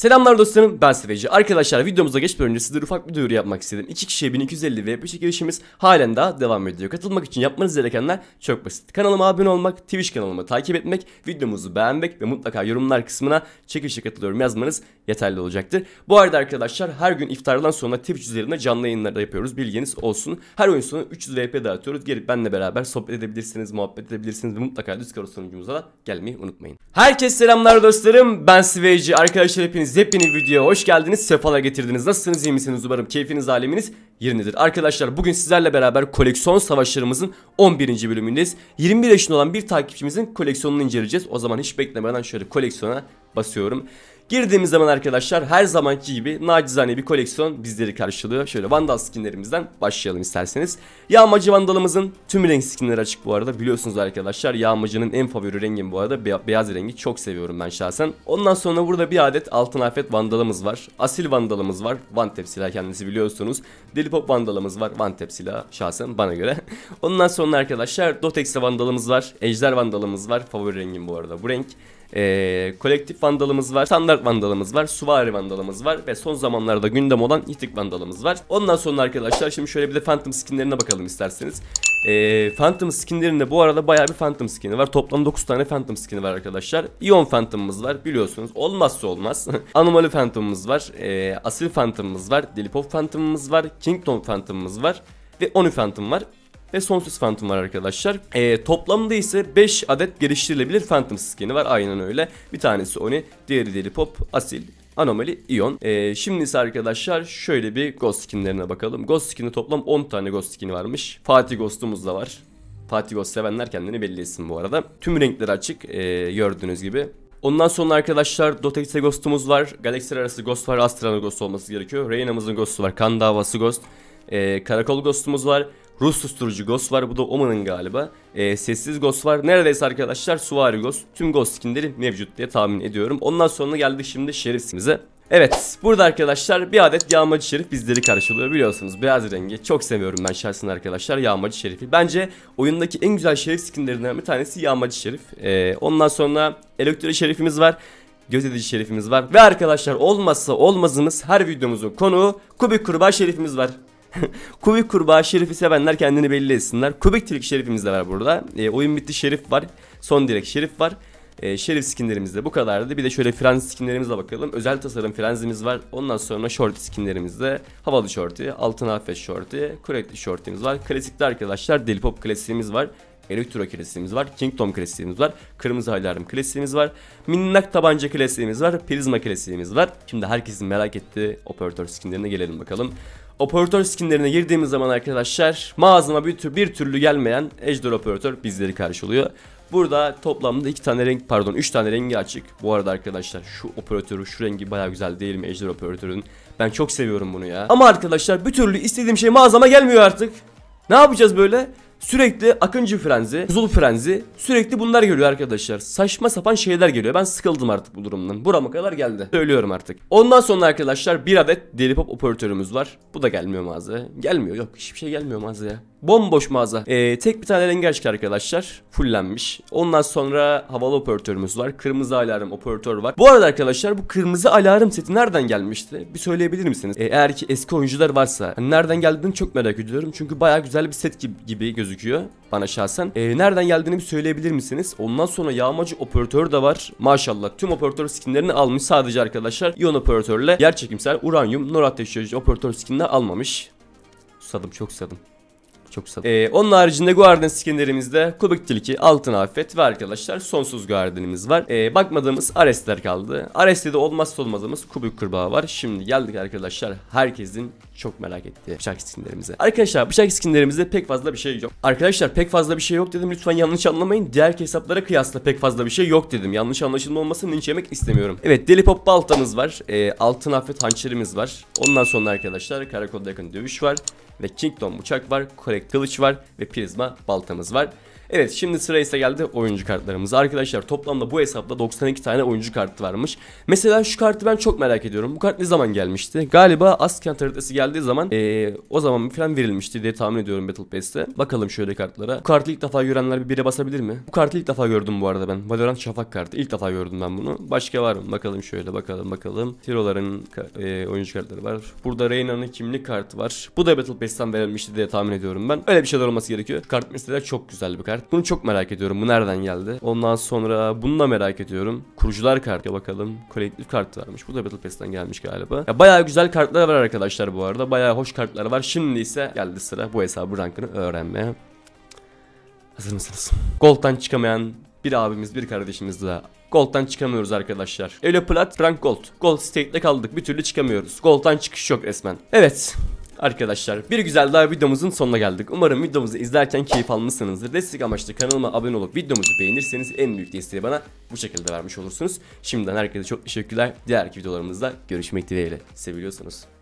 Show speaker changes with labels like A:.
A: Selamlar dostlarım ben Seveci. Arkadaşlar videomuza geçmeden önce sizlere ufak bir duyuru yapmak istedim. 2 kişiye 1250 VP çekilişimiz halen daha devam ediyor. Katılmak için yapmanız gerekenler çok basit. Kanalıma abone olmak, Twitch kanalımı takip etmek, videomuzu beğenmek ve mutlaka yorumlar kısmına çekilişe katılıyorum yazmanız yeterli olacaktır. Bu arada arkadaşlar her gün iftardan sonra Twitch üzerinde canlı yayınlar da yapıyoruz. Bilginiz olsun. Her oyun sonu 300 VP dağıtıyoruz. Gelip benle beraber sohbet edebilirsiniz, muhabbet edebilirsiniz ve mutlaka Discord sunucumuza da gelmeyi unutmayın. Herkes selamlar dostlarım. Ben Sveci. Arkadaşlar hepiniz hepiniz yepyeni videoya hoş geldiniz. Sefalar getirdiniz. Nasılsınız? iyi misiniz? Umarım keyfiniz, aleminiz yerindedir. Arkadaşlar bugün sizlerle beraber koleksiyon savaşlarımızın 11. bölümündeyiz. 21 yaşında olan bir takipçimizin koleksiyonunu inceleyeceğiz. O zaman hiç beklemeden şöyle koleksiyona basıyorum. Girdiğimiz zaman arkadaşlar her zamanki gibi nacizane bir koleksiyon bizleri karşılıyor. Şöyle vandal skinlerimizden başlayalım isterseniz. Yağmacı vandalımızın tüm renk skinleri açık bu arada. Biliyorsunuz arkadaşlar yağmacının en favori rengim bu arada. Be beyaz rengi çok seviyorum ben şahsen. Ondan sonra burada bir adet altın afet vandalımız var. Asil vandalımız var. Vantep silah kendisi biliyorsunuz. Delipop vandalımız var. Vantep silah şahsen bana göre. Ondan sonra arkadaşlar Dotex vandalımız var. Ejder vandalımız var. Favori rengim bu arada bu renk. Ee, kolektif vandalımız var, standart vandalımız var, suvari vandalımız var ve son zamanlarda gündem olan hitik vandalımız var. Ondan sonra arkadaşlar şimdi şöyle bir de phantom skinlerine bakalım isterseniz. E, Phantom skinlerinde bu arada bayağı bir Phantom skini var. Toplam 9 tane Phantom skini var arkadaşlar. Ion Phantom'ımız var biliyorsunuz. Olmazsa olmaz. Anomaly Phantom'ımız var. E, Asil Phantom'ımız var. Dilipov Phantom'ımız var. Kington Phantom'ımız var. Ve Onu Phantom var ve sonsuz Phantom var arkadaşlar. E, toplamda ise 5 adet geliştirilebilir Phantom skin'i var aynen öyle. Bir tanesi Oni, diğeri Deli Pop, Asil, Anomali Ion. Ee, şimdi ise arkadaşlar şöyle bir Ghost skinlerine bakalım. Ghost skin'de toplam 10 tane Ghost skin'i varmış. Fatih Ghost'umuz da var. Fatih Ghost sevenler kendini belli etsin bu arada. Tüm renkleri açık ee, gördüğünüz gibi. Ondan sonra arkadaşlar Dotex'e Ghost'umuz var. Galaksiler arası Ghost var. Astra'nın Ghost olması gerekiyor. Reyna'mızın Ghost'u var. Kan davası Ghost. Ee, Karakol Ghost'umuz var. Rus susturucu Ghost var. Bu da Oman'ın galiba. E, sessiz Ghost var. Neredeyse arkadaşlar Suvari Ghost. Tüm Ghost skinleri mevcut diye tahmin ediyorum. Ondan sonra geldik şimdi şerifsimize. Evet burada arkadaşlar bir adet yağmacı şerif bizleri karşılıyor biliyorsunuz beyaz rengi çok seviyorum ben şahsen arkadaşlar yağmacı şerifi bence oyundaki en güzel şerif skinlerinden bir tanesi yağmacı şerif ee, ondan sonra elektro şerifimiz var göz edici şerifimiz var ve arkadaşlar olmazsa olmazımız her videomuzun konuğu kubik kurbağa şerifimiz var Kubik kurbağa şerifi sevenler kendini belli etsinler. Kubik tilki şerifimiz de var burada. E, oyun bitti şerif var. Son direk şerif var. E, şerif skinlerimiz de bu kadardı. Bir de şöyle frenzi skinlerimize bakalım. Özel tasarım frenzimiz var. Ondan sonra shorty skinlerimiz de havalı shorty, altın hafif shorty, kuretli shorty'miz var. Klasikte arkadaşlar Deli pop klasiğimiz var. Elektro klasiğimiz var. Kingdom klasiğimiz var. Kırmızı Alarm klasiğimiz var. Minnak tabanca klasiğimiz var. Prizma klasiğimiz var. Şimdi herkesin merak ettiği operatör skinlerine gelelim bakalım operatör skinlerine girdiğimiz zaman arkadaşlar mağazama bir, tür, bir türlü gelmeyen Ejder operatör bizleri karşılıyor. Burada toplamda iki tane renk pardon üç tane rengi açık. Bu arada arkadaşlar şu operatörü şu rengi baya güzel değil mi Ejder operatörün? Ben çok seviyorum bunu ya. Ama arkadaşlar bir türlü istediğim şey mağazama gelmiyor artık. Ne yapacağız böyle? Sürekli akıncı frenzi, kuzul frenzi sürekli bunlar geliyor arkadaşlar. Saçma sapan şeyler geliyor. Ben sıkıldım artık bu durumdan. Burama kadar geldi. Söylüyorum artık. Ondan sonra arkadaşlar bir adet deli pop operatörümüz var. Bu da gelmiyor mağazaya. Gelmiyor yok hiçbir şey gelmiyor mağazaya. Bomboş mağaza. Ee, tek bir tane rengi açık arkadaşlar. Fullenmiş. Ondan sonra havalı operatörümüz var. Kırmızı alarm operatör var. Bu arada arkadaşlar bu kırmızı alarm seti nereden gelmişti? Bir söyleyebilir misiniz? Ee, eğer ki eski oyuncular varsa. Hani nereden geldiğini çok merak ediyorum. Çünkü baya güzel bir set gibi, gibi gözüküyor gözüküyor bana şahsen. E, nereden geldiğini bir söyleyebilir misiniz? Ondan sonra yağmacı operatör de var. Maşallah tüm operatör skinlerini almış sadece arkadaşlar. iyon operatörle yer çekimsel uranyum nor ateşleyici operatör skinini almamış. Susadım çok susadım. Çok sağ ee, Onun haricinde Guardian skinlerimizde Kubik Tilki, Altın Afet ve arkadaşlar Sonsuz Guardian'imiz var. Ee, bakmadığımız Ares'ler kaldı. Ares'te de olmazsa olmadığımız Kubik Kurbağa var. Şimdi geldik arkadaşlar herkesin çok merak ettiği bıçak skinlerimize. Arkadaşlar bıçak skinlerimizde pek fazla bir şey yok. Arkadaşlar pek fazla bir şey yok dedim lütfen yanlış anlamayın. Diğer hesaplara kıyasla pek fazla bir şey yok dedim. Yanlış anlaşılma olmasın linç yemek istemiyorum. Evet deli pop baltamız var. Ee, altın afet hançerimiz var. Ondan sonra arkadaşlar karakolda yakın dövüş var. Ve Kingdom bıçak var. Kore kılıç var ve prizma baltamız var. Evet şimdi sıra ise geldi oyuncu kartlarımız. Arkadaşlar toplamda bu hesapta 92 tane oyuncu kartı varmış. Mesela şu kartı ben çok merak ediyorum. Bu kart ne zaman gelmişti? Galiba Askent haritası geldiği zaman ee, o zaman falan verilmişti diye tahmin ediyorum Battle Pass'te. Bakalım şöyle kartlara. Bu kartı ilk defa görenler bir bire basabilir mi? Bu kartı ilk defa gördüm bu arada ben. Valorant Şafak kartı. ilk defa gördüm ben bunu. Başka var mı? Bakalım şöyle bakalım bakalım. Tiroların e, oyuncu kartları var. Burada Reyna'nın kimlik kartı var. Bu da Battle Pass'ten verilmişti diye tahmin ediyorum ben. Öyle bir şeyler olması gerekiyor. Kart mesela çok güzel bir kart kart. Bunu çok merak ediyorum. Bu nereden geldi? Ondan sonra bunu da merak ediyorum. Kurucular kartı bakalım. Kolektif kart varmış. Bu da Battle Pass'ten gelmiş galiba. Ya bayağı güzel kartlar var arkadaşlar bu arada. Bayağı hoş kartlar var. Şimdi ise geldi sıra bu hesabın rankını öğrenmeye. Hazır mısınız? Gold'dan çıkamayan bir abimiz, bir kardeşimiz de. Gold'dan çıkamıyoruz arkadaşlar. Elo Plat, Frank Gold. Gold state'de kaldık. Bir türlü çıkamıyoruz. Gold'dan çıkış yok resmen. Evet. Arkadaşlar bir güzel daha videomuzun sonuna geldik. Umarım videomuzu izlerken keyif almışsınızdır. Destek amaçlı kanalıma abone olup videomuzu beğenirseniz en büyük desteği bana bu şekilde vermiş olursunuz. Şimdiden herkese çok teşekkürler. Diğer videolarımızda görüşmek dileğiyle. Seviliyorsunuz.